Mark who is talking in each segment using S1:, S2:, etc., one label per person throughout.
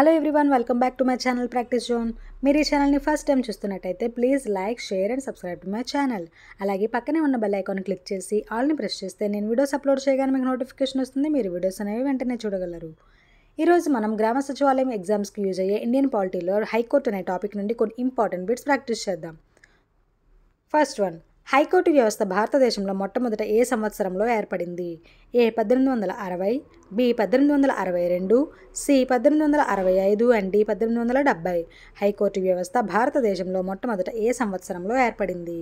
S1: hello everyone welcome back to my channel practice zone మీరు ఈ ఛానల్ని ఫస్ట్ టైం చూస్తున్నట్టయితే please like share and subscribe to my channel అలాగే పక్కనే ఉన్న బెల్ ఐకాన్ క్లిక్ చేసి ఆల్ని ప్రెస్ చేస్తే నేను వీడియోస్ అప్లోడ్ చేయగానే మీకు నోటిఫికేషన్ వస్తుంది మీరు వీడియోస్ అనేవి వెంటనే చూడగలరు ఈరోజు మనం గ్రామ సచివాలయం ఎగ్జామ్స్కి యూజ్ అయ్యే ఇండియన్ పాలిటీలో హైకోర్టు అనే టాపిక్ నుండి కొన్ని ఇంపార్టెంట్ బిట్స్ ప్రాక్టీస్ చేద్దాం ఫస్ట్ వన్ హైకోర్టు వ్యవస్థ భారతదేశంలో మొట్టమొదట ఏ సంవత్సరంలో ఏర్పడింది ఏ పద్దెనిమిది వందల అరవై బి పద్దెనిమిది వందల అరవై రెండు సి పద్దెనిమిది వందల అరవై ఐదు అండ్ డి పద్దెనిమిది వందల డెబ్బై హైకోర్టు వ్యవస్థ భారతదేశంలో మొట్టమొదట ఏ సంవత్సరంలో ఏర్పడింది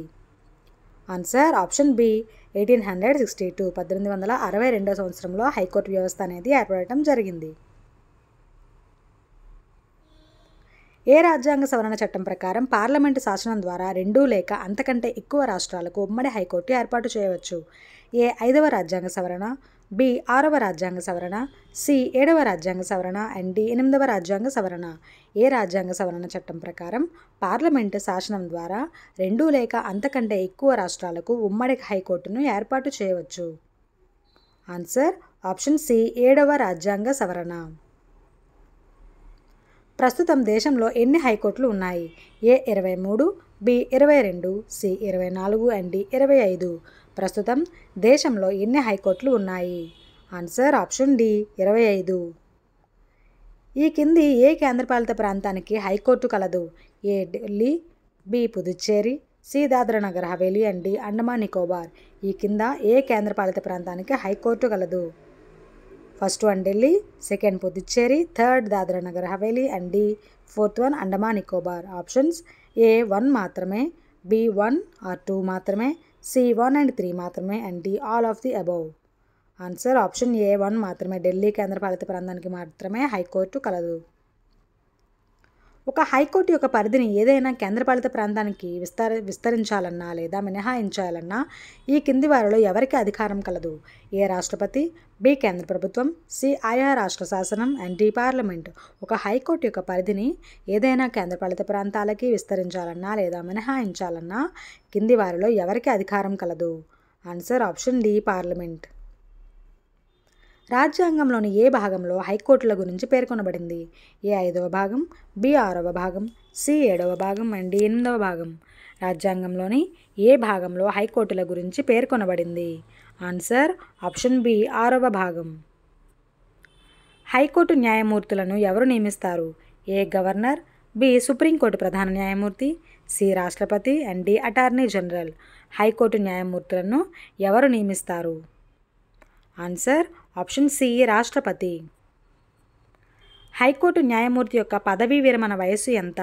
S1: answer option B eighteen hundred sixty two పద్దెనిమిది వందల అరవై రెండో సంవత్సరంలో హైకోర్టు వ్యవస్థ అనేది ఏర్పడటం జరిగింది ఏ రాజ్యాంగ సవరణ చట్టం ప్రకారం పార్లమెంటు శాసనం ద్వారా రెండు లేక అంతకంటే ఎక్కువ రాష్ట్రాలకు ఉమ్మడి హైకోర్టు ఏర్పాటు చేయవచ్చు ఏ ఐదవ రాజ్యాంగ సవరణ బి ఆరవ రాజ్యాంగ సవరణ సి ఏడవ రాజ్యాంగ సవరణ అండ్ డి ఎనిమిదవ రాజ్యాంగ సవరణ ఏ రాజ్యాంగ సవరణ చట్టం ప్రకారం పార్లమెంటు శాసనం ద్వారా రెండు లేక అంతకంటే ఎక్కువ రాష్ట్రాలకు ఉమ్మడి హైకోర్టును ఏర్పాటు చేయవచ్చు ఆన్సర్ ఆప్షన్ సి ఏడవ రాజ్యాంగ సవరణ ప్రస్తుతం దేశంలో ఎన్ని హైకోర్టులు ఉన్నాయి ఏ ఇరవై మూడు బి ఇరవై రెండు సి ఇరవై నాలుగు అండ్ డి ఇరవై ఐదు ప్రస్తుతం దేశంలో ఎన్ని హైకోర్టులు ఉన్నాయి ఆన్సర్ ఆప్షన్ డి ఇరవై ఐదు ఈ కింది ఏ కేంద్రపాలిత ప్రాంతానికి హైకోర్టు కలదు A Delhi B Puducherry C Nagar Haveli and D Andaman Nicobar ఈ కింద ఏ కేంద్రపాలిత ప్రాంతానికి హైకోర్టు కలదు first one Delhi second Puducherry third Dadra Nagar Haveli and D fourth one Andaman Nicobar options A one మాత్రమే బి వన్ ఆర్ టూ మాత్రమే సి వన్ అండ్ త్రీ మాత్రమే and D all of the above answer option A one మాత్రమే ఢిల్లీ కేంద్రపాలిత ప్రాంతానికి మాత్రమే హైకోర్టు కలదు ఒక హైకోర్టు యొక్క పరిధిని ఏదైనా కేంద్రపాలిత ప్రాంతానికి విస్తార విస్తరించాలన్నా లేదా మినహాయించాలన్నా ఈ కింది వారిలో ఎవరికి అధికారం కలదు ఏ రాష్ట్రపతి బి కేంద్ర ప్రభుత్వం సి ఆయా రాష్ట్ర శాసనం అండ్ డి పార్లమెంట్ ఒక హైకోర్టు యొక్క పరిధిని ఏదైనా కేంద్రపాలిత ప్రాంతాలకి విస్తరించాలన్నా లేదా మినహాయించాలన్నా కింది వారిలో ఎవరికి అధికారం కలదు ఆన్సర్ ఆప్షన్ డి పార్లమెంట్ రాజ్యాంగంలోని ఏ భాగంలో హైకోర్టుల గురించి పేర్కొనబడింది ఏ ఐదవ భాగం బి ఆరవ భాగం సి ఏడవ భాగం అండ్ డి ఎనిమిదవ భాగం రాజ్యాంగంలోని ఏ భాగంలో హైకోర్టుల గురించి పేర్కొనబడింది ఆన్సర్ ఆప్షన్ బి ఆరవ భాగం హైకోర్టు న్యాయమూర్తులను ఎవరు నియమిస్తారు ఏ గవర్నర్ బి సుప్రీంకోర్టు ప్రధాన న్యాయమూర్తి సి రాష్ట్రపతి and D attorney general high court న్యాయమూర్తులను ఎవరు నియమిస్తారు ఆన్సర్ ఆప్షన్ సి రాష్ట్రపతి హైకోర్టు న్యాయమూర్తి యొక్క పదవీ విరమణ వయస్సు ఎంత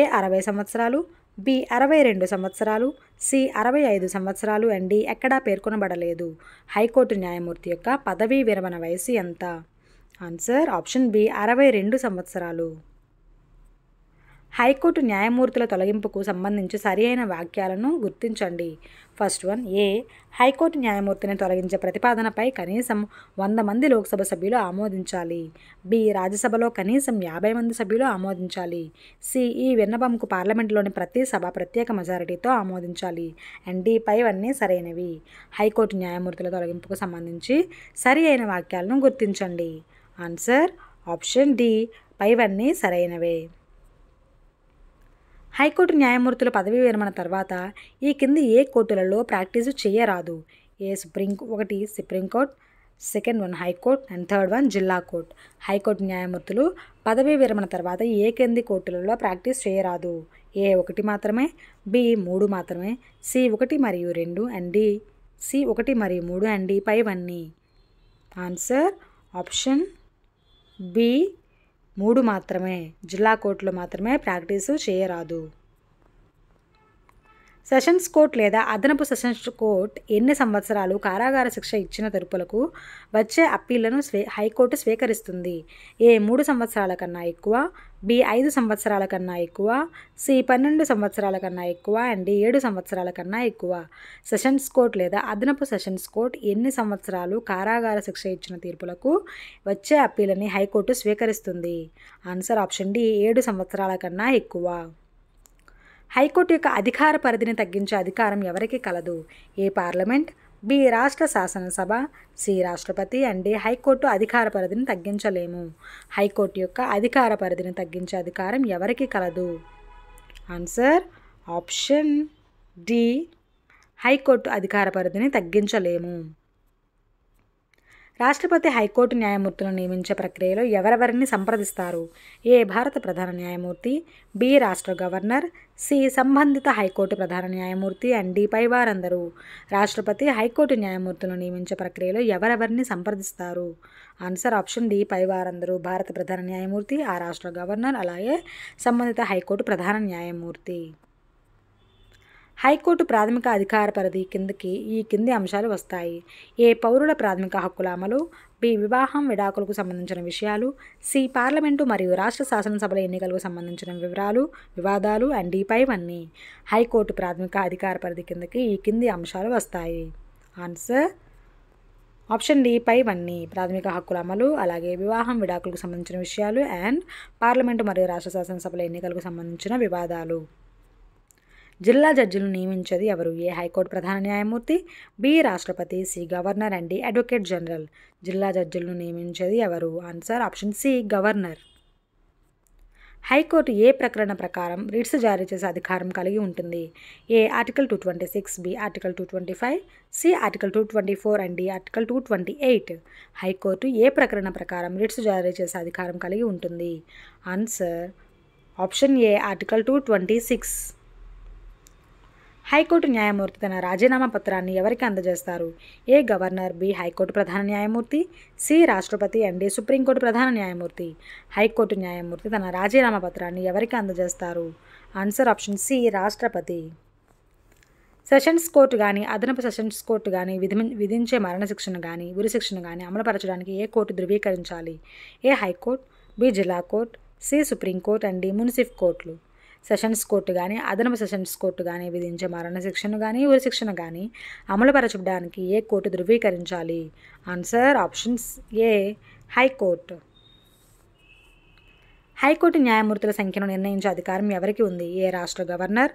S1: ఏ అరవై సంవత్సరాలు బి అరవై రెండు సంవత్సరాలు సి అరవై ఐదు సంవత్సరాలు అండి ఎక్కడా పేర్కొనబడలేదు హైకోర్టు న్యాయమూర్తి యొక్క పదవీ విరమణ వయసు ఎంత ఆన్సర్ ఆప్షన్ బి అరవై రెండు సంవత్సరాలు హైకోర్టు న్యాయమూర్తుల తొలగింపుకు సంబంధించి సరియైన వాక్యాలను గుర్తించండి ఫస్ట్ వన్ ఏ హైకోర్టు న్యాయమూర్తిని తొలగించే ప్రతిపాదనపై కనీసం వంద మంది లోక్సభ సభ్యులు ఆమోదించాలి బి రాజ్యసభలో కనీసం యాభై మంది సభ్యులు ఆమోదించాలి సి ఈ విన్నపంకు పార్లమెంటులోని ప్రతి సభ ప్రత్యేక మెజారిటీతో ఆమోదించాలి అండ్ డి పైవన్నీ సరైనవి హైకోర్టు న్యాయమూర్తుల తొలగింపుకు సంబంధించి సరి అయిన వాక్యాలను గుర్తించండి ఆన్సర్ ఆప్షన్ డి పైవన్నీ సరైనవే హైకోర్టు న్యాయమూర్తుల పదవీ విరమణ తర్వాత ఈ కింది ఏ కోర్టులలో ప్రాక్టీసు చేయరాదు ఏ సుప్రీం ఒకటి supreme court second one high court and third one జిల్లా కోర్టు హైకోర్టు న్యాయమూర్తులు పదవీ విరమణ తర్వాత ఏ కింది కోర్టులలో ప్రాక్టీస్ చేయరాదు ఏ ఒకటి మాత్రమే బి మూడు మాత్రమే సి ఒకటి మరియు రెండు అండ్ డి సి ఒకటి మరియు మూడు అండ్ డి పైవన్నీ ఆన్సర్ ఆప్షన్ బి మూడు మాత్రమే జిల్లా కోర్టులో మాత్రమే ప్రాక్టీసు చేయరాదు సెషన్స్ కోర్ట్ లేదా అదనపు సెషన్స్ కోర్ట్ ఎన్ని సంవత్సరాలు కారాగార శిక్ష ఇచ్చిన తరుపులకు వచ్చే అప్పీళ్లను స్వే హైకోర్టు స్వీకరిస్తుంది ఏ మూడు సంవత్సరాల కన్నా ఎక్కువ బి ఐదు సంవత్సరాల కన్నా ఎక్కువ సి పన్నెండు సంవత్సరాల కన్నా ఎక్కువ అండ్ ఏడు సంవత్సరాల కన్నా ఎక్కువ సెషన్స్ కోర్ట్ లేదా అదనపు సెషన్స్ కోర్ట్ ఎన్ని సంవత్సరాలు కారాగార శిక్ష ఇచ్చిన తీర్పులకు వచ్చే అప్పీలని హైకోర్టు స్వీకరిస్తుంది ఆన్సర్ ఆప్షన్ డి ఏడు సంవత్సరాల కన్నా ఎక్కువ హైకోర్టు యొక్క అధికార పరిధిని తగ్గించే అధికారం ఎవరికి కలదు ఏ పార్లమెంట్ బి రాష్ట్ర శాసనసభ సి రాష్ట్రపతి అండ్ హైకోర్టు అధికార పరిధిని తగ్గించలేము హైకోర్టు యొక్క అధికార పరిధిని తగ్గించే అధికారం ఎవరికి కలదు ఆన్సర్ ఆప్షన్ డి హైకోర్టు అధికార పరిధిని తగ్గించలేము రాష్ట్రపతి హైకోర్టు న్యాయమూర్తులను నియమించే ప్రక్రియలో ఎవరెవరిని సంప్రదిస్తారు ఏ భారత ప్రధాన న్యాయమూర్తి బి రాష్ట్ర గవర్నర్ సి సంబంధిత హైకోర్టు ప్రధాన న్యాయమూర్తి అండ్ డిపై వారందరూ రాష్ట్రపతి హైకోర్టు న్యాయమూర్తులను నియమించే ప్రక్రియలో ఎవరెవరిని సంప్రదిస్తారు ఆన్సర్ ఆప్షన్ డి పై వారందరూ భారత ప్రధాన న్యాయమూర్తి ఆ రాష్ట్ర గవర్నర్ అలాగే సంబంధిత హైకోర్టు ప్రధాన న్యాయమూర్తి హైకోర్టు ప్రాథమిక అధికార పరిధి కిందకి ఈ కింది అంశాలు వస్తాయి ఏ పౌరుల ప్రాథమిక హక్కుల అమలు బి వివాహం విడాకులకు సంబంధించిన విషయాలు సి పార్లమెంటు మరియు రాష్ట్ర శాసనసభల ఎన్నికలకు సంబంధించిన వివరాలు వివాదాలు అండ్ డిపై ఇవన్నీ హైకోర్టు ప్రాథమిక అధికార పరిధి కిందకి ఈ కింది అంశాలు వస్తాయి ఆన్సర్ ఆప్షన్ డి పై ఇవన్నీ ప్రాథమిక హక్కుల అమలు అలాగే వివాహం విడాకులకు సంబంధించిన విషయాలు అండ్ పార్లమెంటు మరియు రాష్ట్ర శాసనసభల ఎన్నికలకు సంబంధించిన వివాదాలు జిల్లా జడ్జిలు నియమించేది ఎవరు ఏ హైకోర్టు ప్రధాన న్యాయమూర్తి బి రాష్ట్రపతి C governor and advocate general జిల్లా జడ్జిలను నియమించేది ఎవరు answer option C governor high court ఏ ప్రకరణ ప్రకారం రిట్స్ జారీ చేసే అధికారం కలిగి ఉంటుంది A article two twenty six B article two twenty five C article two twenty four and D article two twenty eight high court ఏ ప్రకరణ ప్రకారం రిట్స్ జారీ చేసే అధికారం కలిగి ఉంటుంది answer option A article two twenty six high court న్యాయమూర్తి తన రాజీనామా పత్రాన్ని ఎవరికి అందజేస్తారు ఏ గవర్నర్ బి హైకోర్టు ప్రధాన న్యాయమూర్తి సి రాష్ట్రపతి అండి సుప్రీంకోర్టు ప్రధాన న్యాయమూర్తి హైకోర్టు న్యాయమూర్తి తన రాజీనామా పత్రాన్ని ఎవరికి అందజేస్తారు ఆన్సర్ ఆప్షన్ సి రాష్ట్రపతి సెషన్స్ కోర్టు కానీ అదనపు సెషన్స్ కోర్టు కానీ విధి విధించే మరణశిక్షను కానీ ఉరిశిక్షను కానీ అమలుపరచడానికి ఏ కోర్టు ధృవీకరించాలి ఏ హైకోర్టు బి జిల్లా కోర్టు సి సుప్రీంకోర్టు అండి మున్సిఫ్ కోర్టులు సెషన్స్ కోర్టు కానీ అదనపు సెషన్స్ కోర్టు కానీ విధించే మరణశిక్షను కానీ ఉరిశిక్షను కానీ అమలుపరచడానికి ఏ కోర్టు ధృవీకరించాలి answer options A high court high court న్యాయమూర్తుల సంఖ్యను నిర్ణయించే అధికారం ఎవరికి ఉంది ఏ రాష్ట్ర గవర్నర్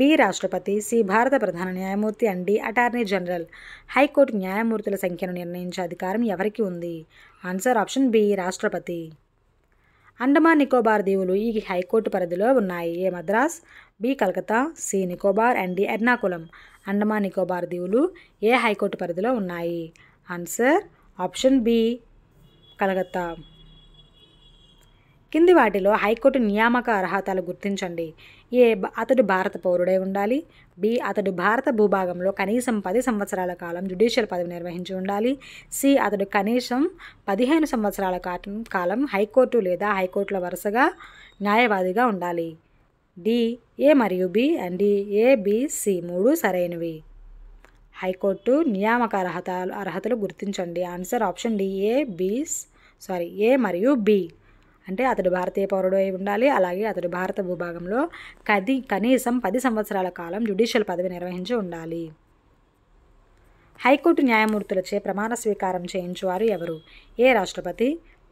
S1: బి రాష్ట్రపతి సి భారత ప్రధాన న్యాయమూర్తి and D attorney general high court న్యాయమూర్తుల సంఖ్యను నిర్ణయించే అధికారం ఎవరికి ఉంది ఆన్సర్ ఆప్షన్ బి రాష్ట్రపతి అండమాన్ నికోబార్ దీవులు ఈ హైకోర్టు పరిధిలో ఉన్నాయి A Madras B Calcutta C Nicobar and D Ernakulam Andaman Nicobar దీవులు ఏ హైకోర్టు పరిధిలో ఉన్నాయి ఆన్సర్ ఆప్షన్ బి కలకత్తా కింది వాటిలో హైకోర్టు నియామక అర్హతలు గుర్తించండి ఏ అతడు భారత పౌరుడై ఉండాలి బి అతడు భారత భూభాగంలో కనీసం పది సంవత్సరాల కాలం జ్యుడిషియల్ పదవి నిర్వహించి ఉండాలి సి అతడు కనీసం పదిహేను సంవత్సరాల కాలం హైకోర్టు లేదా హైకోర్టుల వరుసగా న్యాయవాదిగా ఉండాలి డి ఏ మరియు B and D A B C మూడు సరైనవి హైకోర్టు నియామక అర్హత అర్హతలు గుర్తించండి answer option D A B sorry A మరియు బి అంటే అతడు భారతీయ పౌరుడు అయి ఉండాలి అలాగే అతడు భారత భూభాగంలో కది కనీసం పది సంవత్సరాల కాలం జ్యుడిషియల్ పదవి నిర్వహించి ఉండాలి హైకోర్టు న్యాయమూర్తులచే ప్రమాణ స్వీకారం చేయించేవారు ఎవరు ఏ రాష్ట్రపతి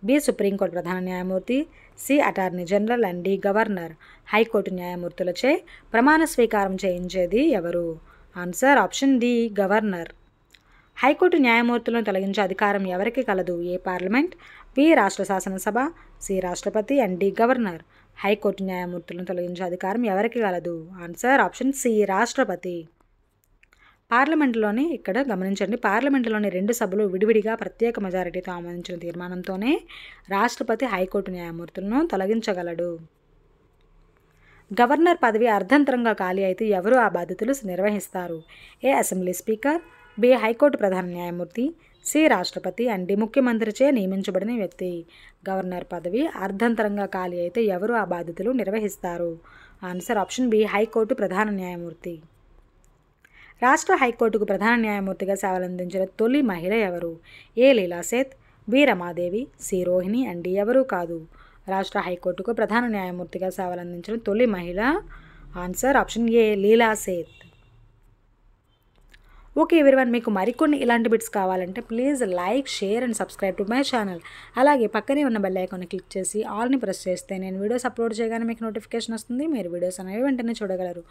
S1: బి సుప్రీంకోర్టు ప్రధాన న్యాయమూర్తి C attorney general and D governor high court న్యాయమూర్తులచే ప్రమాణ స్వీకారం చేయించేది ఎవరు answer option D governor high court న్యాయమూర్తులను తొలగించే అధికారం ఎవరికి కలదు ఏ పార్లమెంట్ వి రాష్ట్ర శాసనసభ సి రాష్ట్రపతి అండ్ డి గవర్నర్ హైకోర్టు న్యాయమూర్తులను తొలగించే అధికారం ఎవరికి కలదు ఆన్సర్ ఆప్షన్ సి రాష్ట్రపతి పార్లమెంటులోని ఇక్కడ గమనించండి పార్లమెంటులోని రెండు సభలు విడివిడిగా ప్రత్యేక మెజారిటీతో ఆమోదించిన తీర్మానంతోనే రాష్ట్రపతి హైకోర్టు న్యాయమూర్తులను తొలగించగలడు గవర్నర్ పదవి అర్ధంతరంగా ఖాళీ అయితే ఎవరు ఆ బాధ్యతలు నిర్వహిస్తారు A assembly speaker B high court ప్రధాన న్యాయమూర్తి సి రాష్ట్రపతి అండి ముఖ్యమంత్రిచే నియమించబడిన వ్యక్తి గవర్నర్ పదవి అర్ధంతరంగా ఖాళీ అయితే ఎవరు ఆ బాధ్యతలు నిర్వహిస్తారు ఆన్సర్ ఆప్షన్ బి హైకోర్టు ప్రధాన న్యాయమూర్తి రాష్ట్ర హైకోర్టుకు ప్రధాన న్యాయమూర్తిగా సేవలందించిన తొలి మహిళ ఎవరు A Leela Seth B Ramadevi C Rohini and D ఎవరూ కాదు రాష్ట్ర హైకోర్టుకు ప్రధాన న్యాయమూర్తిగా సేవలందించిన తొలి మహిళ answer option A Leela Seth okay everyone మీకు మరికొన్ని ఇలాంటి బిట్స్ కావాలంటే please like share and subscribe to my channel అలాగే పక్కనే ఉన్న బెల్ ఐకాన్ని క్లిక్ చేసి ఆల్ని ప్రెస్ చేస్తే నేను వీడియోస్ అప్లోడ్ చేయగానే మీకు నోటిఫికేషన్ వస్తుంది మీరు వీడియోస్ అనేవి వెంటనే చూడగలరు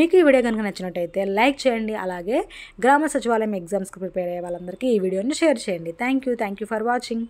S1: మీకు ఈ వీడియో కనుక నచ్చినట్టయితే లైక్ చేయండి అలాగే గ్రామ సచివాలయం ఎగ్జామ్స్కి ప్రిపేర్ అయ్యే వాళ్ళందరికీ ఈ వీడియోని షేర్ చేయండి thank you thank you for watching